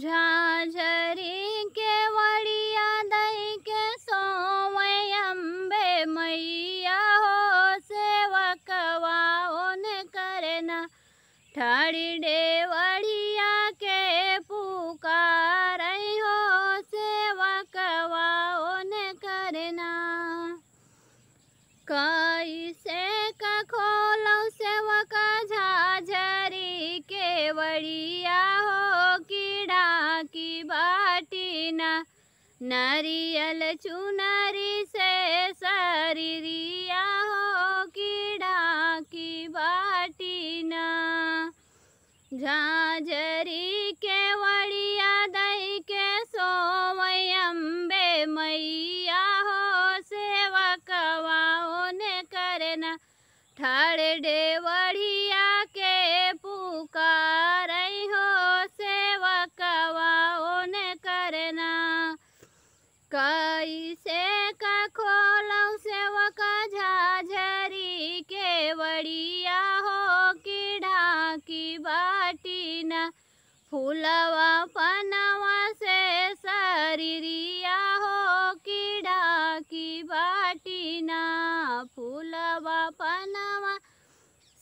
झाझरी के वड़िया दई के सोमय अम्बे मैया हो सेवकवा उन करना ठाड़ी डे वड़ी की बाटिना नारियल चुनरी से सारी हो कीड़ा की बाटी न झांझरी के वड़िया दई के सोमय अम्बे मैया हो सेवा कवाओ ने करना ठाड़ डे वड़िया के पुकार का खोलौ सेवक झाझरी के वड़िया हो कि ढाकी बाटी न फूलवा पनवा से शरीरिया हो कि ढाकी बाटी न फूलवा पनवा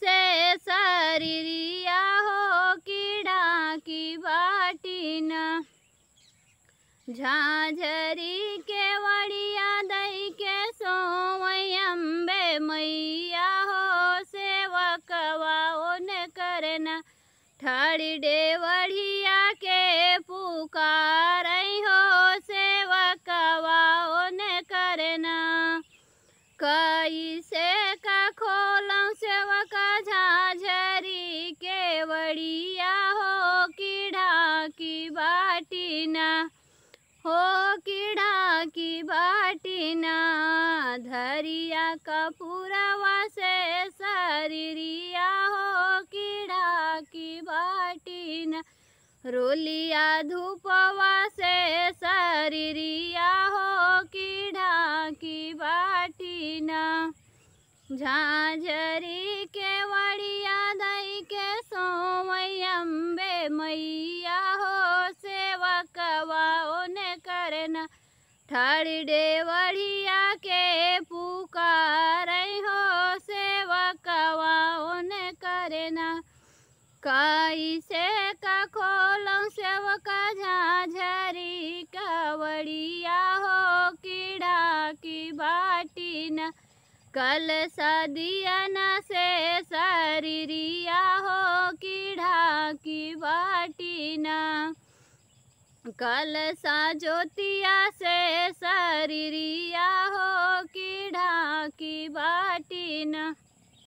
से शरीरिया हो कि ढाकी बाटी न झाझरी के वड़िया बड़ी डेवढ़िया के पुकार हो सेवकवाओ ने करना कैसे का खोलो सेवक झाझरी के बड़िया हो की बाटी बाटीना हो की बाटी ना धरिया कपूरवा से शरीरिया रोलिया धूपवा से शरीरिया हो की ढाकी न झाझरी के वड़िया दई के सोमयम्बे अम्बे मैया हो सेवकवा ने करना ठड़डे वड़िया के पुकार हो सेवकवा ने करना का का खोलो सेवक झाझरी कवड़िया हो कीड़ा की बाटी न कल सदियन से शरीरिया हो कीड़ा की बाटी न कल सा ज्योतिया से शरीरिया हो कीड़ा की बाटी न